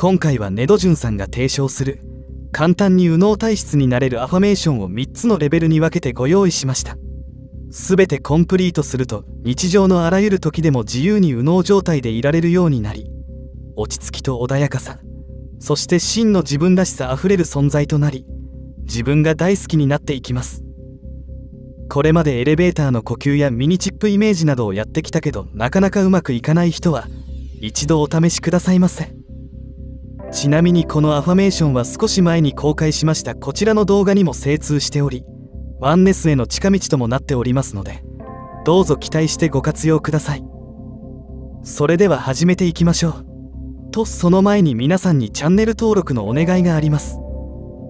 今回はネドジュンさんが提唱する簡単に右脳体質になれるアファメーションを3つのレベルに分けてご用意しました全てコンプリートすると日常のあらゆる時でも自由に右脳状態でいられるようになり落ち着きと穏やかさそして真の自分らしさあふれる存在となり自分が大好きになっていきますこれまでエレベーターの呼吸やミニチップイメージなどをやってきたけどなかなかうまくいかない人は一度お試しくださいませ。ちなみにこのアファメーションは少し前に公開しましたこちらの動画にも精通しておりワンネスへの近道ともなっておりますのでどうぞ期待してご活用くださいそれでは始めていきましょうとその前に皆さんにチャンネル登録のお願いがあります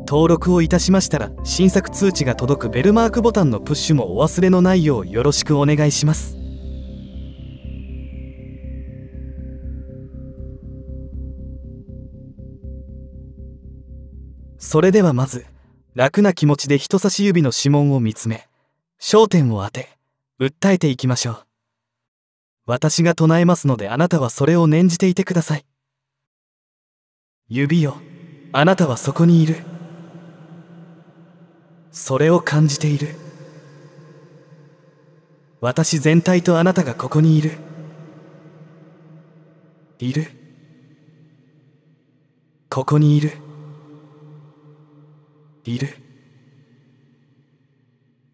登録をいたしましたら新作通知が届くベルマークボタンのプッシュもお忘れのないようよろしくお願いしますそれではまず楽な気持ちで人差し指の指紋を見つめ焦点を当て訴えていきましょう私が唱えますのであなたはそれを念じていてください指よあなたはそこにいるそれを感じている私全体とあなたがここにいるいるここにいるいる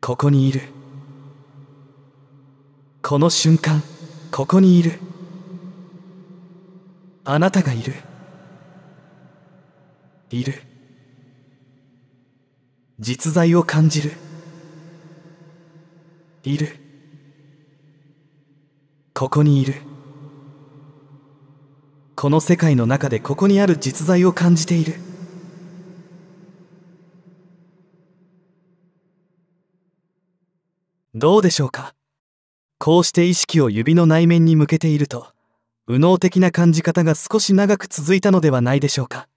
ここにいるこの瞬間ここにいるあなたがいるいる実在を感じるいるここにいるこの世界の中でここにある実在を感じているどうでしょうかこうして意識を指の内面に向けていると右脳的な感じ方が少し長く続いたのではないでしょうか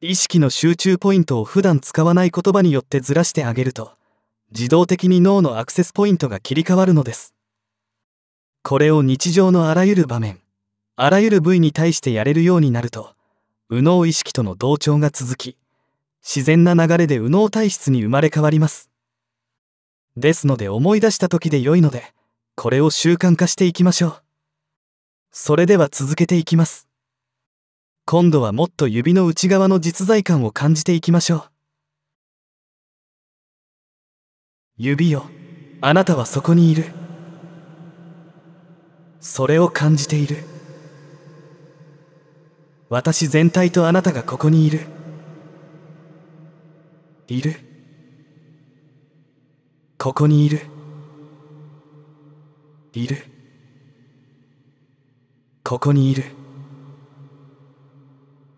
意識の集中ポイントを普段使わない言葉によってずらしてあげると自動的に脳のアクセスポイントが切り替わるのですこれを日常のあらゆる場面あらゆる部位に対してやれるようになると右脳意識との同調が続き自然な流れで右脳体質に生まれ変わりますですので思い出した時で良いのでこれを習慣化していきましょうそれでは続けていきます今度はもっと指の内側の実在感を感じていきましょう指よあなたはそこにいるそれを感じている私全体とあなたがここにいるいるここにいるいるここにいる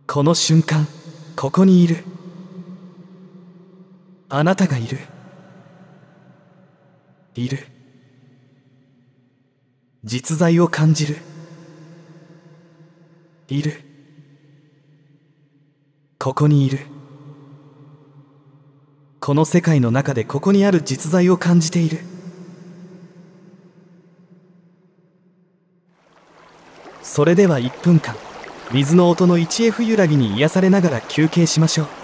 この瞬間ここにいるあなたがいるいる実在を感じるいるここにいるこの世界の中でここにある実在を感じているそれでは1分間水の音の 1F 揺らぎに癒されながら休憩しましょう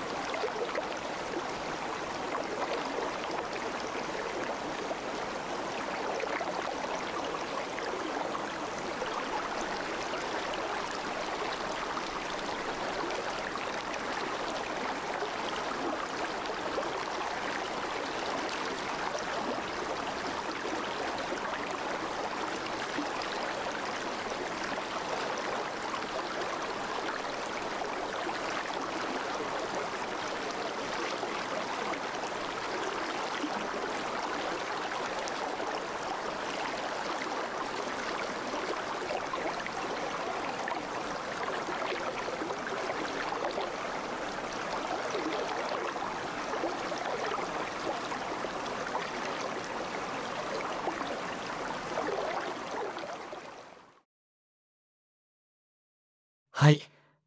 はい。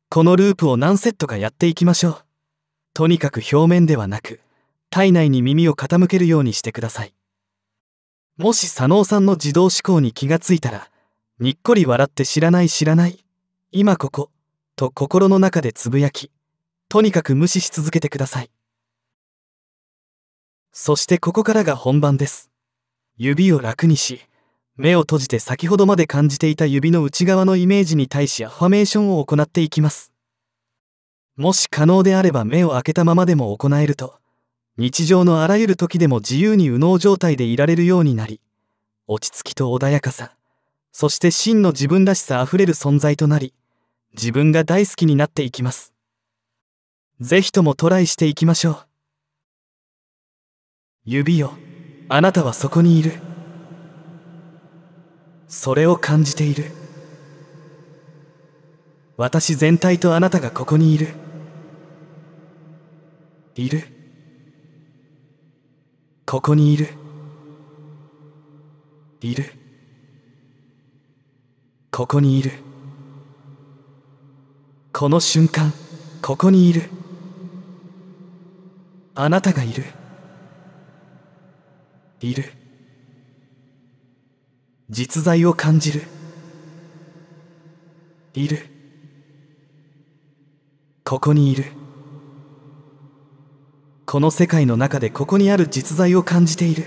このループを何セットかやっていきましょう。とにかく表面ではなく、体内に耳を傾けるようにしてください。もし佐野さんの自動思考に気がついたら、にっこり笑って知らない知らない、今ここ、と心の中でつぶやき、とにかく無視し続けてください。そしてここからが本番です。指を楽にし、目を閉じて先ほどまで感じていた指の内側のイメージに対しアファメーションを行っていきますもし可能であれば目を開けたままでも行えると日常のあらゆる時でも自由に右脳状態でいられるようになり落ち着きと穏やかさそして真の自分らしさあふれる存在となり自分が大好きになっていきます是非ともトライしていきましょう指よあなたはそこにいる。それを感じている私全体とあなたがここにいるいるここにいるいるここにいるこの瞬間ここにいるあなたがいるいる実在を感じるいるここにいるこの世界の中でここにある実在を感じている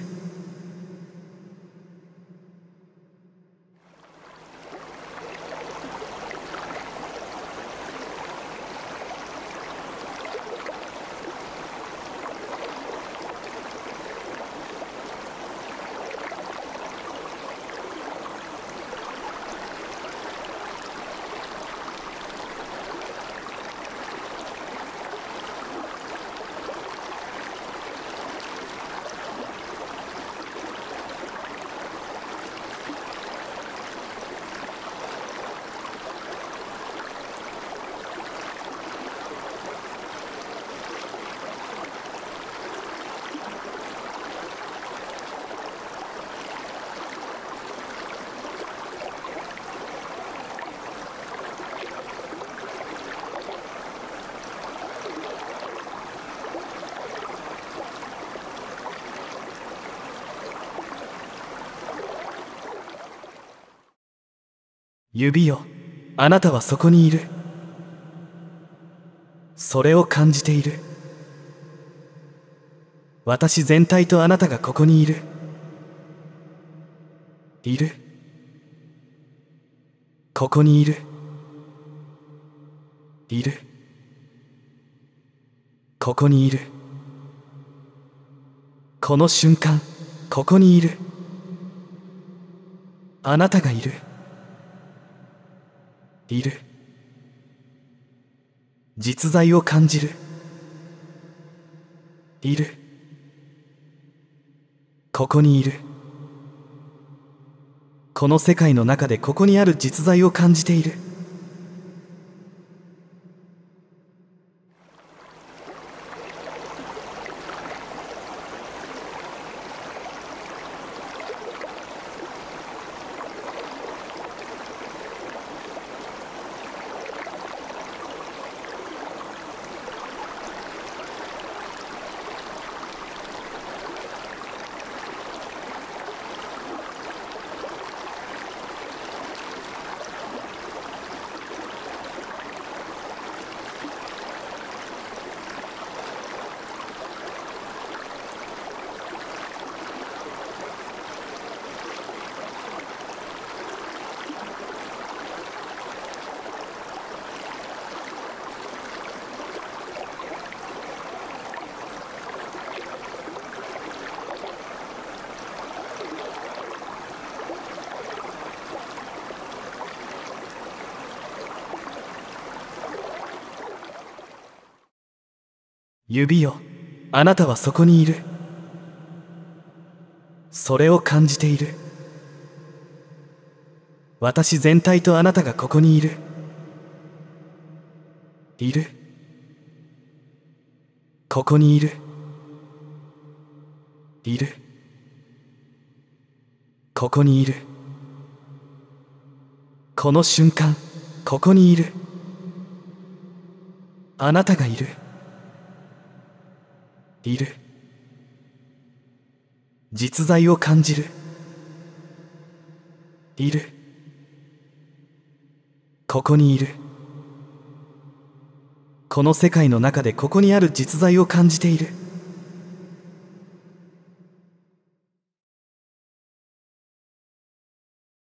指よあなたはそこにいるそれを感じている私全体とあなたがここにいるいるここにいるいるここにいるこの瞬間ここにいるあなたがいる。いる実在を感じるいるここにいるこの世界の中でここにある実在を感じている指よあなたはそこにいるそれを感じている私全体とあなたがここにいるいるここにいるいるここにいるこの瞬間ここにいるあなたがいるいる実在を感じるいるここにいるこの世界の中でここにある実在を感じている